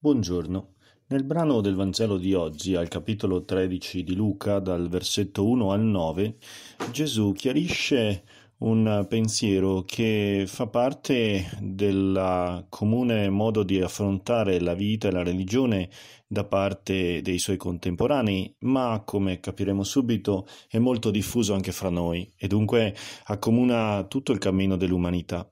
Buongiorno. Nel brano del Vangelo di oggi, al capitolo 13 di Luca, dal versetto 1 al 9, Gesù chiarisce un pensiero che fa parte del comune modo di affrontare la vita e la religione da parte dei suoi contemporanei, ma come capiremo subito è molto diffuso anche fra noi e dunque accomuna tutto il cammino dell'umanità.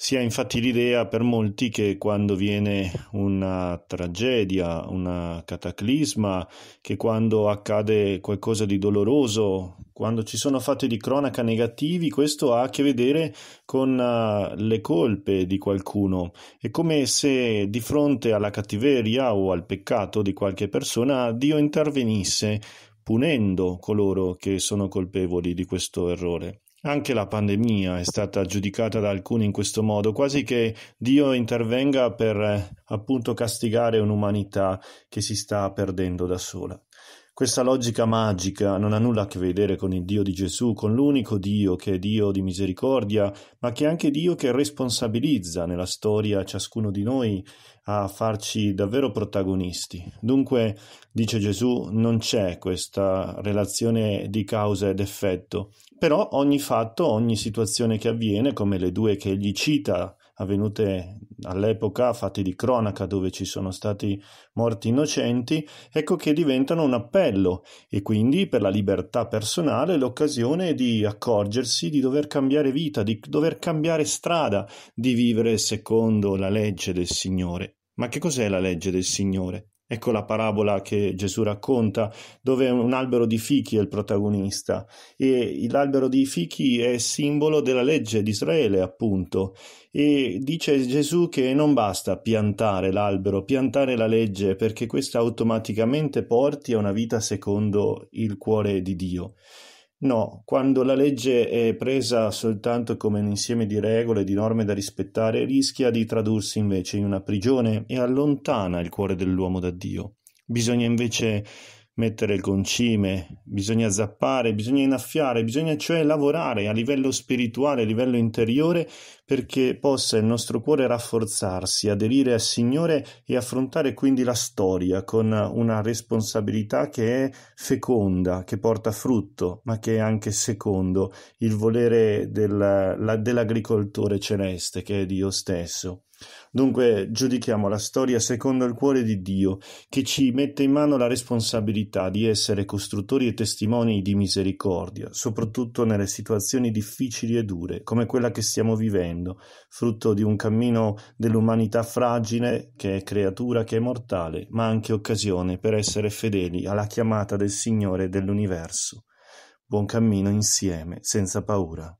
Si ha infatti l'idea per molti che quando viene una tragedia, un cataclisma, che quando accade qualcosa di doloroso, quando ci sono fatti di cronaca negativi, questo ha a che vedere con eh, le colpe di qualcuno. È come se di fronte alla cattiveria o al peccato di qualche persona Dio intervenisse punendo coloro che sono colpevoli di questo errore. Anche la pandemia è stata giudicata da alcuni in questo modo, quasi che Dio intervenga per eh, appunto castigare un'umanità che si sta perdendo da sola. Questa logica magica non ha nulla a che vedere con il Dio di Gesù, con l'unico Dio che è Dio di misericordia, ma che è anche Dio che responsabilizza nella storia ciascuno di noi a farci davvero protagonisti. Dunque, dice Gesù, non c'è questa relazione di causa ed effetto, però ogni fatto, ogni situazione che avviene, come le due che egli cita avvenute all'epoca, fatti di cronaca dove ci sono stati morti innocenti, ecco che diventano un appello e quindi per la libertà personale l'occasione di accorgersi di dover cambiare vita, di dover cambiare strada, di vivere secondo la legge del Signore. Ma che cos'è la legge del Signore? Ecco la parabola che Gesù racconta, dove un albero di fichi è il protagonista e l'albero di fichi è simbolo della legge di Israele, appunto. E dice Gesù che non basta piantare l'albero, piantare la legge, perché questa automaticamente porti a una vita secondo il cuore di Dio. No, quando la legge è presa soltanto come un insieme di regole e di norme da rispettare, rischia di tradursi invece in una prigione e allontana il cuore dell'uomo da Dio. Bisogna invece mettere il concime, bisogna zappare, bisogna innaffiare, bisogna cioè lavorare a livello spirituale, a livello interiore, perché possa il nostro cuore rafforzarsi, aderire al Signore e affrontare quindi la storia con una responsabilità che è feconda, che porta frutto, ma che è anche secondo il volere del, dell'agricoltore celeste, che è Dio stesso. Dunque giudichiamo la storia secondo il cuore di Dio, che ci mette in mano la responsabilità possibilità di essere costruttori e testimoni di misericordia, soprattutto nelle situazioni difficili e dure, come quella che stiamo vivendo, frutto di un cammino dell'umanità fragile, che è creatura, che è mortale, ma anche occasione per essere fedeli alla chiamata del Signore dell'universo. Buon cammino insieme, senza paura.